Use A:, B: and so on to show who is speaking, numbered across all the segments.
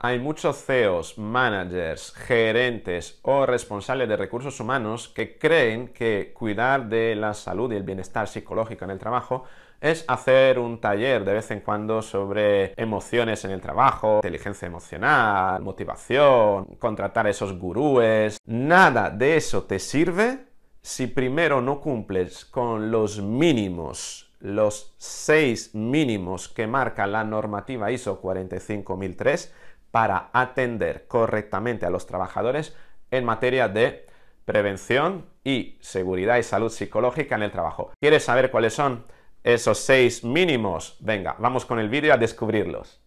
A: Hay muchos CEOs, managers, gerentes o responsables de recursos humanos que creen que cuidar de la salud y el bienestar psicológico en el trabajo es hacer un taller de vez en cuando sobre emociones en el trabajo, inteligencia emocional, motivación, contratar a esos gurúes. Nada de eso te sirve si primero no cumples con los mínimos, los seis mínimos que marca la normativa ISO 45003 para atender correctamente a los trabajadores en materia de prevención y seguridad y salud psicológica en el trabajo. ¿Quieres saber cuáles son esos seis mínimos? Venga, vamos con el vídeo a descubrirlos.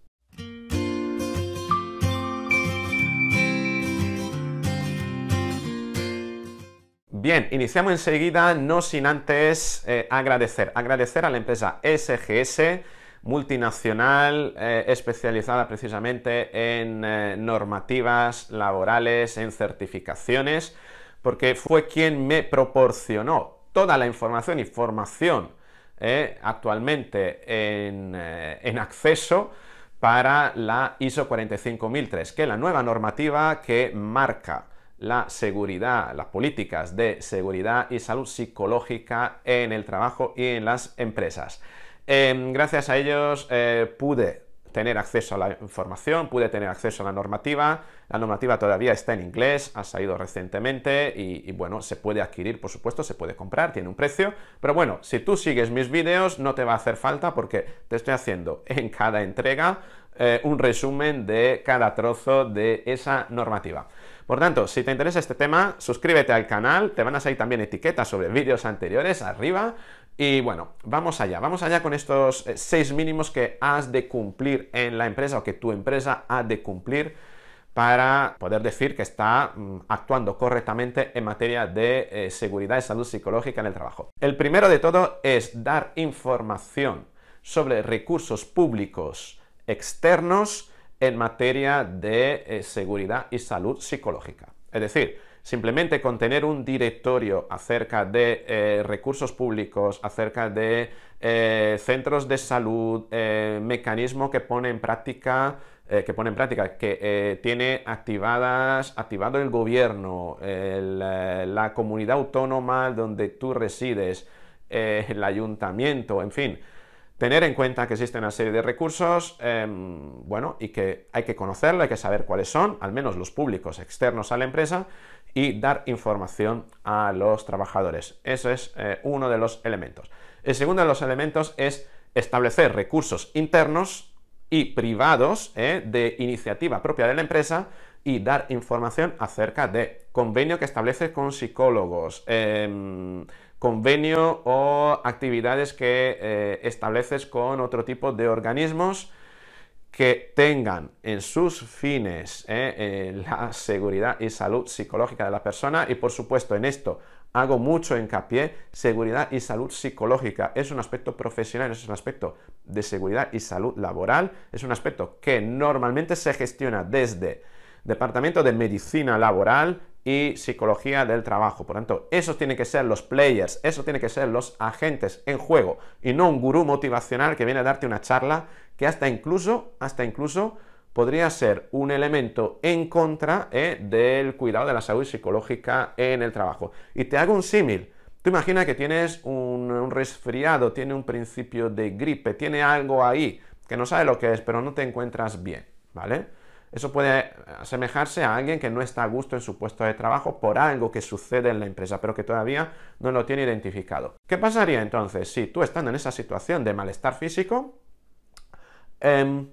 A: Bien, iniciamos enseguida, no sin antes eh, agradecer. Agradecer a la empresa SGS multinacional eh, especializada precisamente en eh, normativas laborales, en certificaciones, porque fue quien me proporcionó toda la información y formación eh, actualmente en, en acceso para la ISO 45003, que es la nueva normativa que marca la seguridad, las políticas de seguridad y salud psicológica en el trabajo y en las empresas. Em, gracias a ellos eh, pude tener acceso a la información, pude tener acceso a la normativa. La normativa todavía está en inglés, ha salido recientemente y, bueno, se puede adquirir, por supuesto, se puede comprar, tiene un precio. Pero bueno, si tú sigues mis vídeos no te va a hacer falta porque te estoy haciendo en cada entrega eh, un resumen de cada trozo de esa normativa. Por tanto, si te interesa este tema, suscríbete al canal, te van a salir también etiquetas sobre vídeos anteriores arriba, y bueno, vamos allá, vamos allá con estos eh, seis mínimos que has de cumplir en la empresa o que tu empresa ha de cumplir para poder decir que está mm, actuando correctamente en materia de eh, seguridad y salud psicológica en el trabajo. El primero de todo es dar información sobre recursos públicos externos en materia de eh, seguridad y salud psicológica. Es decir, simplemente con tener un directorio acerca de eh, recursos públicos, acerca de eh, centros de salud, eh, mecanismo que pone en práctica que pone en práctica, que tiene activadas, activado el gobierno, la comunidad autónoma donde tú resides, el ayuntamiento, en fin, tener en cuenta que existen una serie de recursos, em, bueno, y que hay que conocerlo, hay que saber cuáles son, al menos los públicos externos a la empresa, y dar información a los trabajadores. Ese es eh, uno de los elementos. El segundo de los elementos es establecer recursos internos y privados eh, de iniciativa propia de la empresa y dar información acerca de convenio que establece con psicólogos, em, convenio o actividades que eh, estableces con otro tipo de organismos que tengan en sus fines eh, eh, la seguridad y salud psicológica de la persona y por supuesto en esto hago mucho hincapié, seguridad y salud psicológica es un aspecto profesional, es un aspecto de seguridad y salud laboral, es un aspecto que normalmente se gestiona desde Departamento de Medicina Laboral, y psicología del trabajo. Por tanto, esos tienen que ser los players, eso tienen que ser los agentes en juego y no un gurú motivacional que viene a darte una charla que hasta incluso, hasta incluso podría ser un elemento en contra eh, del cuidado de la salud psicológica en el trabajo. Y te hago un símil. Tú imagina que tienes un, un resfriado, tiene un principio de gripe, tiene algo ahí que no sabe lo que es, pero no te encuentras bien, ¿vale? Eso puede asemejarse a alguien que no está a gusto en su puesto de trabajo por algo que sucede en la empresa, pero que todavía no lo tiene identificado. ¿Qué pasaría entonces si tú estando en esa situación de malestar físico, em,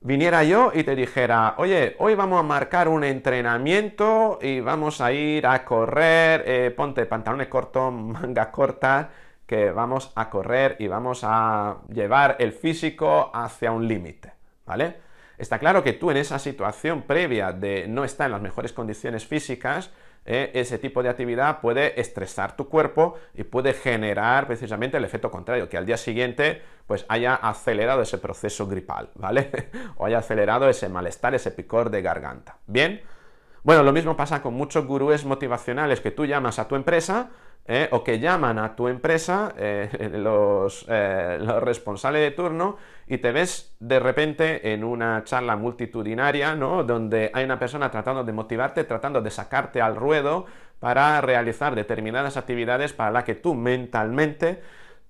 A: viniera yo y te dijera, oye, hoy vamos a marcar un entrenamiento y vamos a ir a correr, eh, ponte pantalones cortos, manga cortas, que vamos a correr y vamos a llevar el físico hacia un límite, ¿vale? Está claro que tú en esa situación previa de no estar en las mejores condiciones físicas, eh, ese tipo de actividad puede estresar tu cuerpo y puede generar precisamente el efecto contrario, que al día siguiente pues haya acelerado ese proceso gripal, ¿vale? o haya acelerado ese malestar, ese picor de garganta. Bien, bueno, lo mismo pasa con muchos gurúes motivacionales que tú llamas a tu empresa ¿eh? o que llaman a tu empresa eh, eh, los, responsables de turno y te ves de repente en una charla multitudinaria, ¿no? Donde hay una persona tratando de motivarte, tratando de sacarte al ruedo para realizar determinadas actividades para las que tú mentalmente,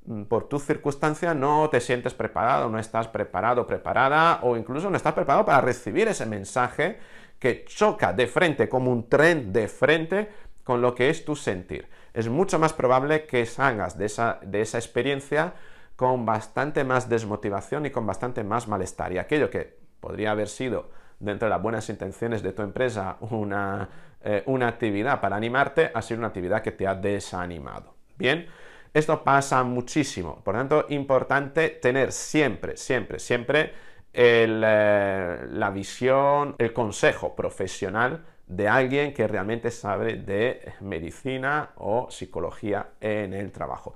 A: mm, por tu circunstancia, no te sientes preparado, no estás preparado, preparada o incluso no estás preparado para recibir ese mensaje que choca de frente, como un tren de frente con lo que es tu sentir. Es mucho más probable que salgas de esa, de esa experiencia con bastante más desmotivación y con bastante más malestar. Y aquello que podría haber sido dentro de las buenas intenciones de tu empresa una, eh, actividad para animarte, ha sido una actividad que te ha desanimado. Bien, esto pasa muchísimo, por tanto, importante tener siempre, siempre, siempre eh, la visión, el consejo profesional de alguien que realmente sabe de medicina o psicología en el trabajo.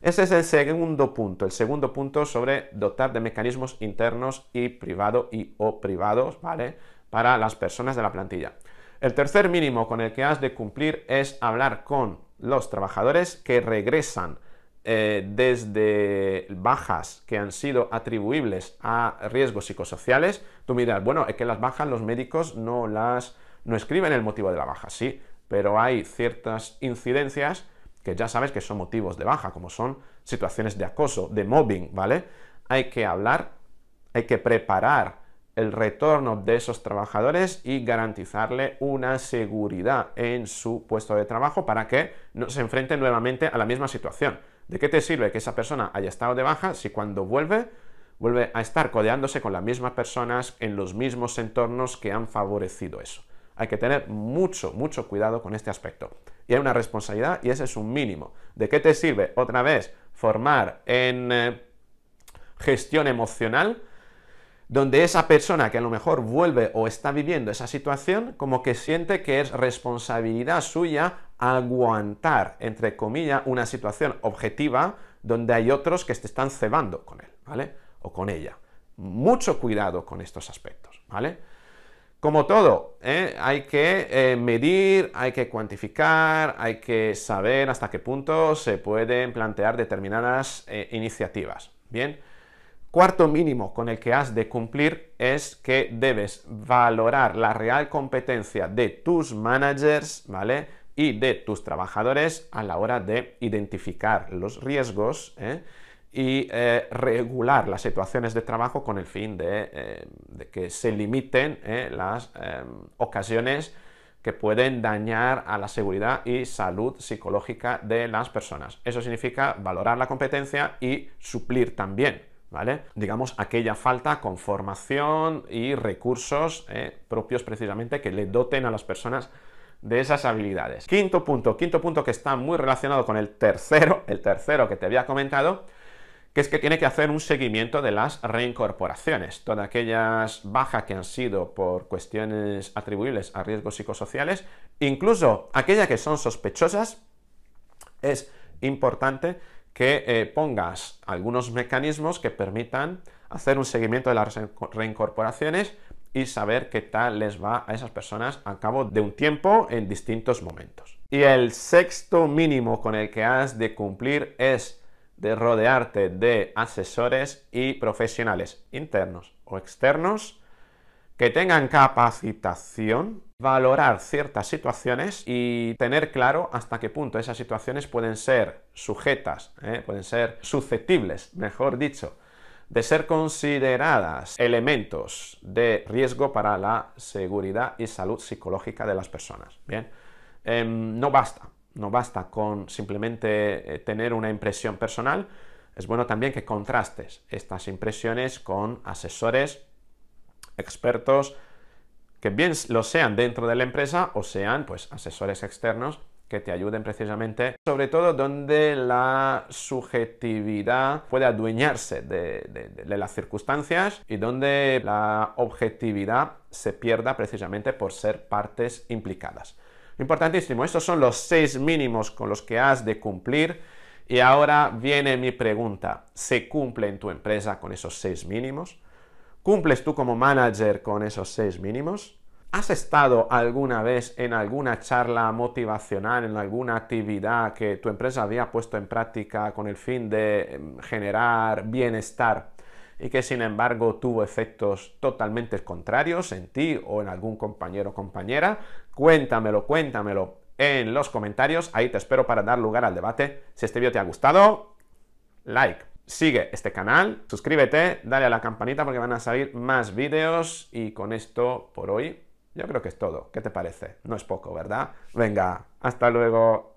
A: Ese es el segundo punto, el segundo punto sobre dotar de mecanismos internos y privado y o privados, ¿vale? Para las personas de la plantilla. El tercer mínimo con el que has de cumplir es hablar con los trabajadores que regresan eh, desde bajas que han sido atribuibles a riesgos psicosociales. Tú miras, bueno, es que las bajas los médicos no las no escriben el motivo de la baja, sí, pero hay ciertas incidencias que ya sabes que son motivos de baja, como son situaciones de acoso, de mobbing, ¿vale? Hay que hablar, hay que preparar el retorno de esos trabajadores y garantizarle una seguridad en su puesto de trabajo para que no se enfrente nuevamente a la misma situación. ¿De qué te sirve que esa persona haya estado de baja si cuando vuelve vuelve a estar codeándose con las mismas personas en los mismos entornos que han favorecido eso? Hay que tener mucho, mucho cuidado con este aspecto. Y hay una responsabilidad y ese es un mínimo. ¿De qué te sirve, otra vez, formar en eh, gestión emocional? donde esa persona que a lo mejor vuelve o está viviendo esa situación, como que siente que es responsabilidad suya aguantar, entre comillas, una situación objetiva donde hay otros que se están cebando con él, ¿vale? O con ella. Mucho cuidado con estos aspectos, ¿vale? Como todo, ¿eh? hay que eh, medir, hay que cuantificar, hay que saber hasta qué punto se pueden plantear determinadas eh, iniciativas. Bien, cuarto mínimo con el que has de cumplir es que debes valorar la real competencia de tus managers, ¿vale? Y de tus trabajadores a la hora de identificar los riesgos, ¿eh? y eh, regular las situaciones de trabajo con el fin de, eh, que se limiten eh, las ocasiones que pueden dañar a la seguridad y salud psicológica de las personas. Eso significa valorar la competencia y suplir también, ¿vale? Digamos, aquella falta con formación y recursos propios precisamente que le doten a las personas de esas habilidades. Quinto punto, quinto punto que está muy relacionado con el tercero, el tercero que te había comentado, es que tiene que hacer un seguimiento de las reincorporaciones, todas aquellas bajas que han sido por cuestiones atribuibles a riesgos psicosociales, incluso aquellas que son sospechosas, es importante que eh, pongas algunos mecanismos que permitan hacer un seguimiento de las reincorporaciones y saber qué tal les va a esas personas a cabo de un tiempo en distintos momentos. Y el sexto mínimo con el que has de cumplir es de rodearte de asesores y profesionales internos o externos que tengan capacitación, valorar ciertas situaciones y tener claro hasta qué punto esas situaciones pueden ser sujetas, ¿eh? pueden ser susceptibles, mejor dicho, de ser consideradas elementos de riesgo para la seguridad y salud psicológica de las personas. Bien, em, no basta no basta con simplemente eh, tener una impresión personal, es bueno también que contrastes estas impresiones con asesores, expertos, que bien lo sean dentro de la empresa o sean pues asesores externos que te ayuden precisamente, sobre todo donde la subjetividad puede adueñarse de, las circunstancias y donde la objetividad se pierda precisamente por ser partes implicadas. Importantísimo, estos son los seis mínimos con los que has de cumplir. Y ahora viene mi pregunta, ¿se cumple en tu empresa con esos seis mínimos? ¿Cumples tú como manager con esos seis mínimos? ¿Has estado alguna vez en alguna charla motivacional, en alguna actividad que tu empresa había puesto en práctica con el fin de em, generar bienestar y que sin embargo tuvo efectos totalmente contrarios en ti o en algún compañero o compañera Cuéntamelo, cuéntamelo en los comentarios. Ahí te espero para dar lugar al debate. Si este vídeo te ha gustado, like. Sigue este canal, suscríbete, dale a la campanita porque van a salir más vídeos y con esto por hoy yo creo que es todo. ¿Qué te parece? No es poco, ¿verdad? Venga, hasta luego.